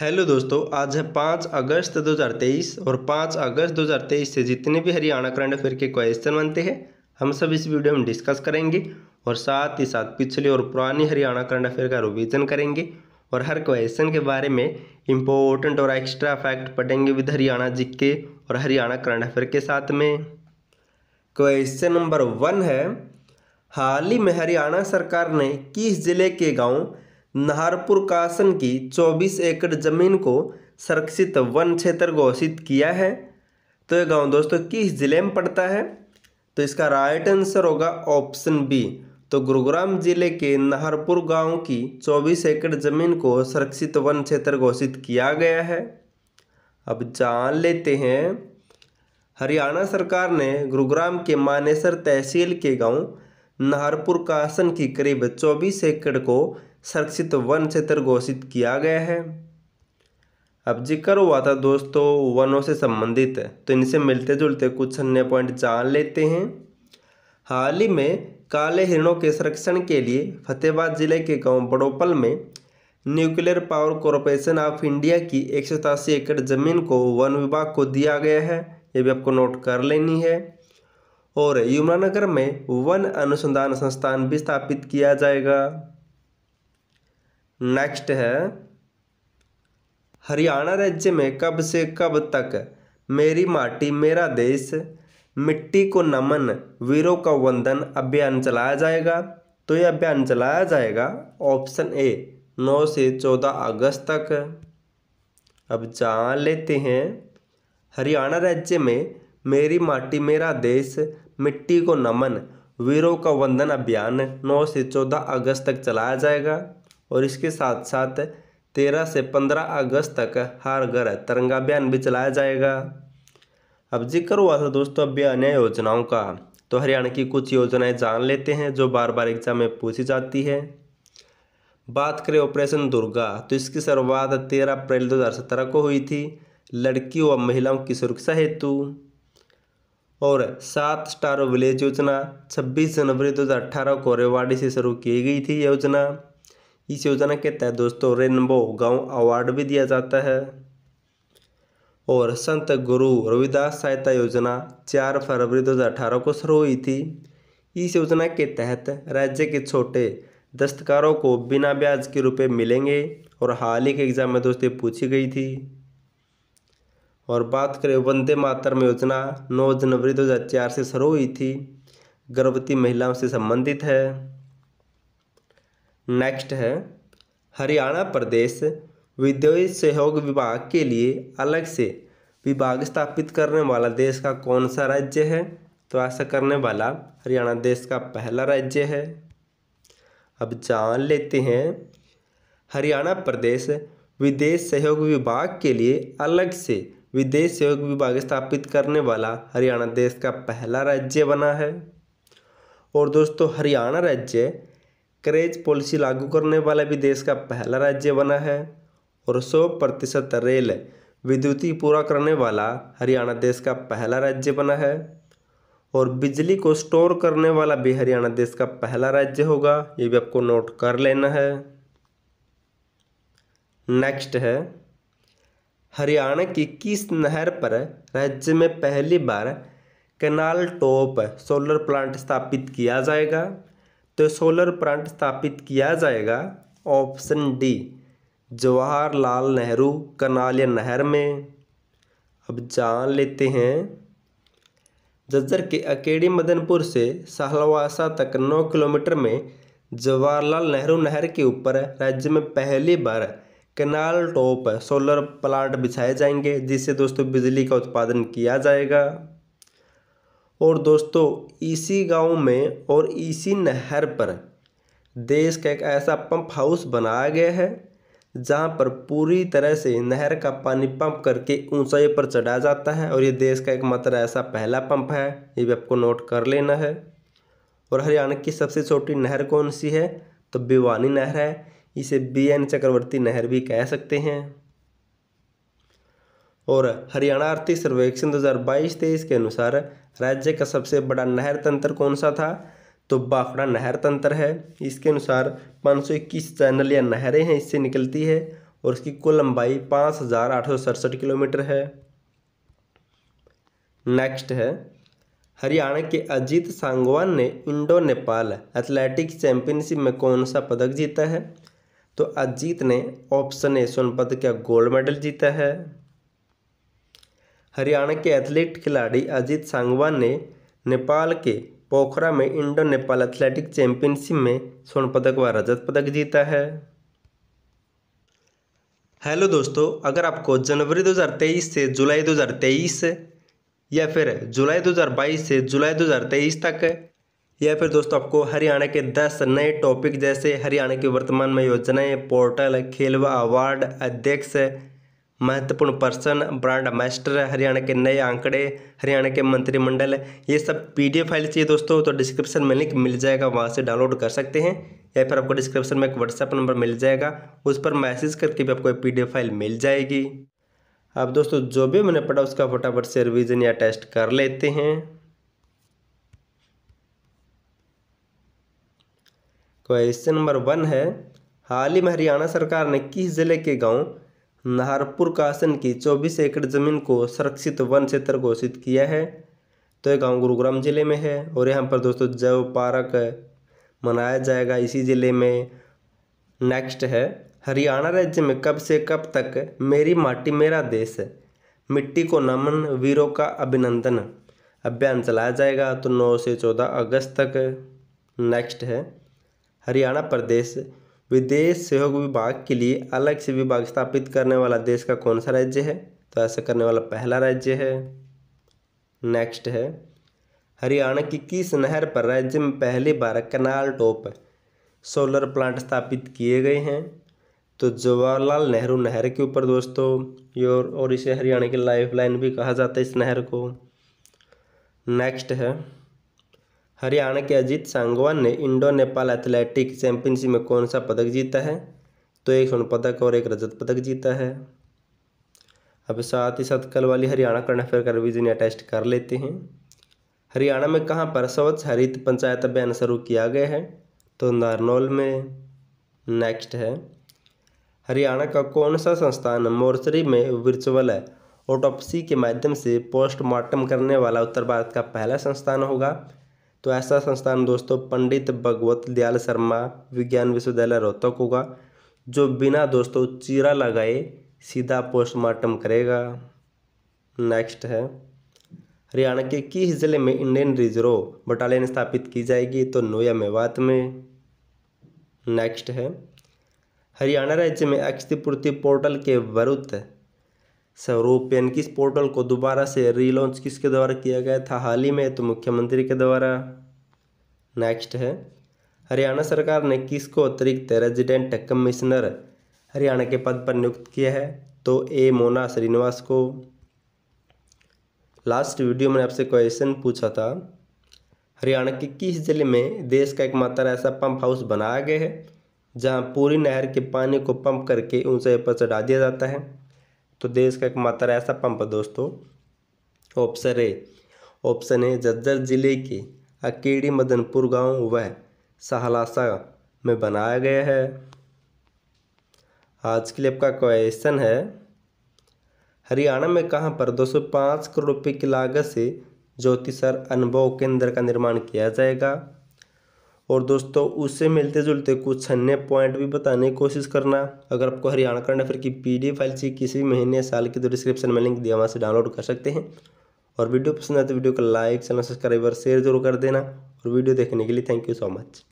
hello दोस्तों आज है पाँच अगस्त 2023 और पाँच अगस्त 2023 से जितने भी हरियाणा करंट अफेयर के क्वेश्चन बनते हैं हम सब इस वीडियो में डिस्कस करेंगे और साथ ही साथ पिछले और पुरानी हरियाणा करंट अफेयर का रिवीजन करेंगे और हर क्वेश्चन के बारे में इम्पोर्टेंट और एक्स्ट्रा फैक्ट पढ़ेंगे विद हरियाणा जी के और हरियाणा करंट अफेयर के साथ में क्वेश्चन नंबर वन है हाल ही में हरियाणा सरकार ने किस जिले के गाँव नाहरपुर कासन की 24 एकड़ जमीन को संरक्षित वन क्षेत्र घोषित किया है तो ये गांव दोस्तों किस जिले में पड़ता है तो इसका राइट आंसर होगा ऑप्शन बी तो गुरुग्राम जिले के नाहरपुर गांव की 24 एकड़ जमीन को संरक्षित वन क्षेत्र घोषित किया गया है अब जान लेते हैं हरियाणा सरकार ने गुरुग्राम के मानेसर तहसील के गांव नाहरपुर कासन की करीब 24 एकड़ को संरक्षित वन क्षेत्र घोषित किया गया है अब जिक्र हुआ था दोस्तों वनों से संबंधित तो इनसे मिलते जुलते कुछ अन्य पॉइंट जान लेते हैं हाल ही में काले हिरणों के संरक्षण के लिए फतेहाबाद जिले के गांव बड़ोपल में nuclear power corporation of India की एक एकड़ जमीन को वन विभाग को दिया गया है ये भी आपको नोट कर लेनी है और यमुनानगर में वन अनुसंधान संस्थान भी स्थापित किया जाएगा नेक्स्ट है हरियाणा राज्य में कब से कब तक मेरी माटी मेरा देश मिट्टी को नमन वीरों का वंदन अभियान चलाया जाएगा तो यह अभियान चलाया जाएगा ऑप्शन ए नौ से चौदह अगस्त तक अब जान लेते हैं हरियाणा राज्य में मेरी माटी मेरा देश मिट्टी को नमन वीरों का वंदन अभियान 9 से 14 अगस्त तक चलाया जाएगा और इसके साथ साथ तेरह से पंद्रह अगस्त तक हर घर तिरंगा अभियान भी चलाया जाएगा अब जिक्र हुआ था दोस्तों अभी अन्य योजनाओं का तो हरियाणा की कुछ योजनाएं जान लेते हैं जो बार बार एग्जाम में पूछी जाती है बात करें ऑपरेशन दुर्गा तो इसकी शुरुआत तेरह अप्रैल सत्रह को हुई थी लड़कियों व महिलाओं की सुरक्षा हेतु और सात स्टार विलेज योजना 26 जनवरी 2018 को रेवाड़ी से शुरू की गई थी योजना इस योजना के तहत दोस्तों रेनबो गांव अवार्ड भी दिया जाता है और संत गुरु रविदास सहायता योजना चार फरवरी 2018 को शुरू हुई थी इस योजना के तहत राज्य के छोटे दस्तकारों को बिना ब्याज के रुपए मिलेंगे और हाल ही के एग्ज़ाम में दोस्तों पूछी गई थी और बात करें वंदे मातरम योजना 9 जनवरी 2004 से शुरू हुई थी गर्भवती महिलाओं से संबंधित है नेक्स्ट है हरियाणा प्रदेश विद्युत सहयोग विभाग के लिए अलग से विभाग स्थापित करने वाला देश का कौन सा राज्य है तो ऐसा करने वाला हरियाणा देश का पहला राज्य है अब जान लेते हैं हरियाणा प्रदेश विदेश सहयोग विभाग के लिए अलग से विदेश सहयोग विभाग स्थापित करने वाला हरियाणा देश का पहला राज्य बना है और दोस्तों हरियाणा राज्य करेज पॉलिसी लागू करने वाला भी देश का पहला राज्य बना है और सौ प्रतिशत रेल विद्युती पूरा करने वाला हरियाणा देश का पहला राज्य बना है और बिजली को स्टोर करने वाला भी हरियाणा देश का पहला राज्य होगा ये भी आपको नोट कर लेना है नेक्स्ट है हरियाणा की किस नहर पर राज्य में पहली बार कैनाल टॉप सोलर प्लांट स्थापित किया जाएगा तो सोलर प्लांट स्थापित किया जाएगा option D Jawaharlal Nehru canal या नहर में अब जान लेते हैं जज्जर के अकेडी मदनपुर से सहलवासा तक 9 किलोमीटर में जवाहरलाल नेहरू नहर के ऊपर राज्य में पहली बार कनाल टॉप सोलर प्लांट बिछाए जाएंगे जिससे दोस्तों बिजली का उत्पादन किया जाएगा और दोस्तों इसी गांव में और इसी नहर पर देश का एक ऐसा पंप हाउस बनाया गया है जहां पर पूरी तरह से नहर का पानी पंप करके ऊंचाई पर चढ़ाया जाता है और ये देश का एकमात्र ऐसा पहला पंप है ये भी आपको नोट कर लेना है और हरियाणा की सबसे छोटी नहर कौन सी है तो भिवानी नहर है इसे बी एन चक्रवर्ती नहर भी कह सकते हैं और हरियाणा आर्थिक सर्वेक्षण 2022-23 के अनुसार राज्य का सबसे बड़ा नहर तंत्र कौन सा था तो बाफड़ा नहर तंत्र है इसके अनुसार पाँच चैनल या नहरें हैं इससे निकलती है और इसकी कुल लंबाई पाँच किलोमीटर है नेक्स्ट है हरियाणा के अजीत सांगवान ने इंडो नेपाल एथलेटिक्स चैंपियनशिप में कौन सा पदक जीता है तो अजीत ने ऑप्शन ए पद का गोल्ड मेडल जीता है हरियाणा के एथलीट खिलाड़ी अजीत सांगवान ने नेपाल के पोखरा में इंडो नेपाल एथलेटिक चैंपियनशिप में स्वर्ण पदक व रजत पदक जीता है हेलो दोस्तों अगर आपको जनवरी 2023 से जुलाई 2023 या फिर जुलाई 2022 से जुलाई 2023 तक या फिर दोस्तों आपको हरियाणा के 10 नए टॉपिक जैसे हरियाणा की वर्तमान में योजनाएं पोर्टल खेल व अवार्ड अध्यक्ष महत्वपूर्ण पर्सन ब्रांड मास्टर हरियाणा के नए आंकड़े हरियाणा के मंत्रिमंडल ये सब पीडीएफ फाइल चाहिए दोस्तों तो डिस्क्रिप्शन में लिंक मिल जाएगा वहाँ से डाउनलोड कर सकते हैं या फिर आपको डिस्क्रिप्शन में एक व्हाट्सएप नंबर मिल जाएगा उस पर मैसेज करके भी आपको पी फाइल मिल जाएगी अब दोस्तों जो भी मैंने पढ़ा उसका फटाफट से रिविज़न या टेस्ट कर लेते हैं क्वेश्चन नंबर वन है हाल ही में हरियाणा सरकार ने किस जिले के गांव नाहरपुर कासन की 24 एकड़ ज़मीन को संरक्षित वन क्षेत्र घोषित किया है तो ये गांव गुरुग्राम ज़िले में है और यहाँ पर दोस्तों जैव पार्क मनाया जाएगा इसी ज़िले में नेक्स्ट है हरियाणा राज्य में कब से कब तक मेरी माटी मेरा देश मिट्टी को नमन वीरों का अभिनंदन अभियान चलाया जाएगा तो नौ से चौदह अगस्त तक नेक्स्ट है हरियाणा प्रदेश विदेश सहयोग विभाग के लिए अलग से विभाग स्थापित करने वाला देश का कौन सा राज्य है तो ऐसा करने वाला पहला राज्य है नेक्स्ट है हरियाणा की किस नहर पर राज्य में पहली बार कनाल टॉप सोलर प्लांट स्थापित किए गए हैं तो जवाहरलाल नेहरू नहर के ऊपर दोस्तों और इसे हरियाणा की लाइफलाइन भी कहा जाता है इस नहर को नेक्स्ट है हरियाणा के अजीत सांगवान ने इंडो नेपाल एथलेटिक चैंपियनशिप में कौन सा पदक जीता है तो एक स्वर्ण पदक और एक रजत पदक जीता है अब साथ ही साथ कल वाली हरियाणा करंट अफेयर का रिविजन अटैच कर लेते हैं हरियाणा में कहाँ पर स्वच्छ हरित पंचायत अभियान शुरू किया गया है तो नारनौल में नेक्स्ट है हरियाणा का कौन सा संस्थान मोर्चरी में वर्चुअल है ऑटोपसी के माध्यम से पोस्टमार्टम करने वाला उत्तर भारत का पहला संस्थान होगा तो ऐसा संस्थान दोस्तों पंडित भगवत दयाल शर्मा विज्ञान विश्वविद्यालय रोहतक होगा जो बिना दोस्तों चीरा लगाए सीधा पोस्टमार्टम करेगा नेक्स्ट है हरियाणा के किस जिले में इंडियन रिजर्व बटालियन स्थापित की जाएगी तो नोया मेवात में नेक्स्ट है हरियाणा राज्य में अक्षतिपूर्ति पोर्टल के विरुद्ध स्वरूपियन किस पोर्टल को दोबारा से रीलॉन्च किसके द्वारा किया गया था हाल ही में तो मुख्यमंत्री के द्वारा नेक्स्ट है हरियाणा सरकार ने किसको अतिरिक्त रेजिडेंट कमिश्नर हरियाणा के पद पर नियुक्त किया है तो ए मोना श्रीनिवास को लास्ट वीडियो में आपसे क्वेश्चन पूछा था हरियाणा के किस जिले में देश का एकमात्र ऐसा पंप हाउस बनाया गया है जहां पूरी नहर के पानी को पंप करके ऊंचाई पर चढ़ा दिया जाता है तो देश का एकमात्र ऐसा पंप दोस्तों option A option A Jhajjar जिले के अकेड़ी मदनपुर गांव व सहलासा में बनाया गया है आज के लिए आपका क्वेश्चन है हरियाणा में कहां पर 205 करोड़ रुपए की लागत से ज्योतिसर अनुभव केंद्र का निर्माण किया जाएगा और दोस्तों उससे मिलते जुलते कुछ अन्य पॉइंट भी बताने की कोशिश करना अगर आपको हरियाणा करना फिर की पी फाइल चाहिए किसी महीने साल की तो डिस्क्रिप्शन में लिंक दिया वहाँ से डाउनलोड कर सकते हैं और वीडियो पसंद आए तो वीडियो को लाइक चैनल सब्सक्राइब और शेयर जरूर कर देना और वीडियो देखने के लिए थैंक यू सो मच